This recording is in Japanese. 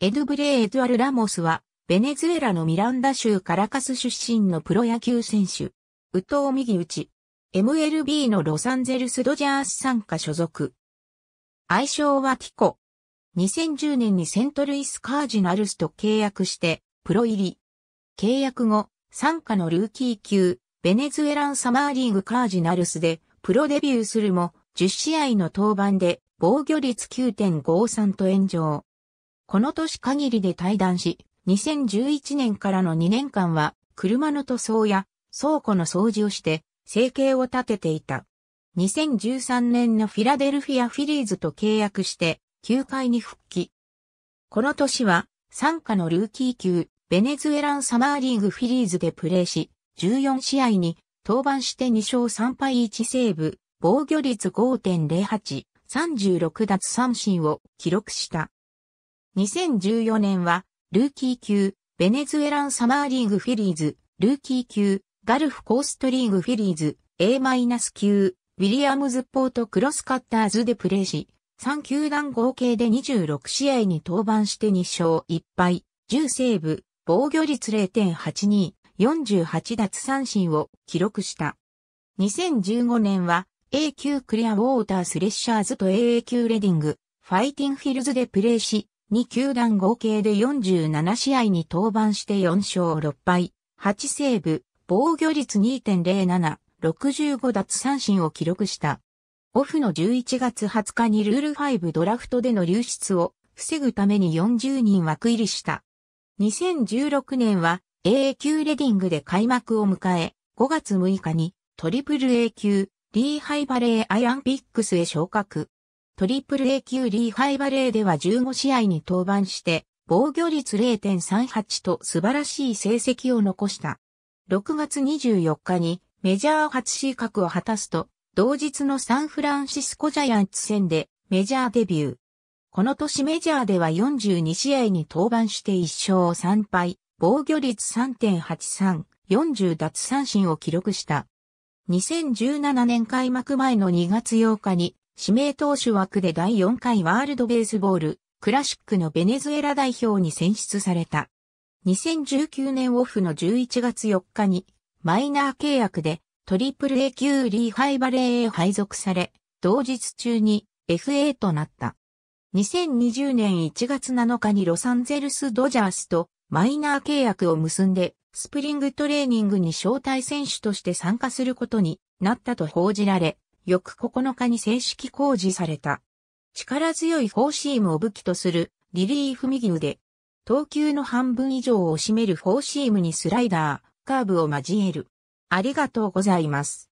エドブレイ・エドゥアル・ラモスは、ベネズエラのミランダ州カラカス出身のプロ野球選手。宇藤右打ち。MLB のロサンゼルス・ドジャース参加所属。愛称はティコ。2010年にセントルイス・カージナルスと契約して、プロ入り。契約後、参加のルーキー級、ベネズエランサマーリーグカージナルスで、プロデビューするも、10試合の登板で、防御率9.53と炎上。この年限りで退団し、2011年からの2年間は、車の塗装や倉庫の掃除をして、生計を立てていた。2013年のフィラデルフィアフィリーズと契約して、球界に復帰。この年は、参加のルーキー級、ベネズエランサマーリーグフィリーズでプレーし、14試合に登板して2勝3敗1セーブ、防御率5.08、36奪三振を記録した。2014年は、ルーキー級、ベネズエランサマーリーグフィリーズ、ルーキー級、ガルフコーストリーグフィリーズ、A- 級、ウィリアムズポートクロスカッターズでプレーし、3球団合計で26試合に登板して2勝1敗、10セーブ、防御率0.82、48奪三振を記録した。2015年は A 級クリアウォータースレッシャーズと AA 級レディング、ファイティンフィルズでプレーし、2球団合計で47試合に登板して4勝6敗、8セーブ、防御率2.07、65奪三振を記録した。オフの11月20日にルール5ドラフトでの流出を防ぐために40人枠入りした。2016年は a 級レディングで開幕を迎え、5月6日にトリプル A 級リーハイバレーアイアンピックスへ昇格。トリプル A 級リーハイバレーでは15試合に登板して、防御率0.38と素晴らしい成績を残した。6月24日にメジャー初資格を果たすと、同日のサンフランシスコジャイアンツ戦でメジャーデビュー。この年メジャーでは42試合に登板して1勝3敗、防御率3.83、40奪三振を記録した。2017年開幕前の2月8日に指名投手枠で第4回ワールドベースボールクラシックのベネズエラ代表に選出された。2019年オフの11月4日にマイナー契約でトリプル A 級リーハイバレーへ配属され、同日中に FA となった。2020年1月7日にロサンゼルスドジャースとマイナー契約を結んで、スプリングトレーニングに招待選手として参加することになったと報じられ、翌9日に正式公示された。力強いフォーシームを武器とするリリーフ右腕。投球の半分以上を占めるフォーシームにスライダー、カーブを交える。ありがとうございます。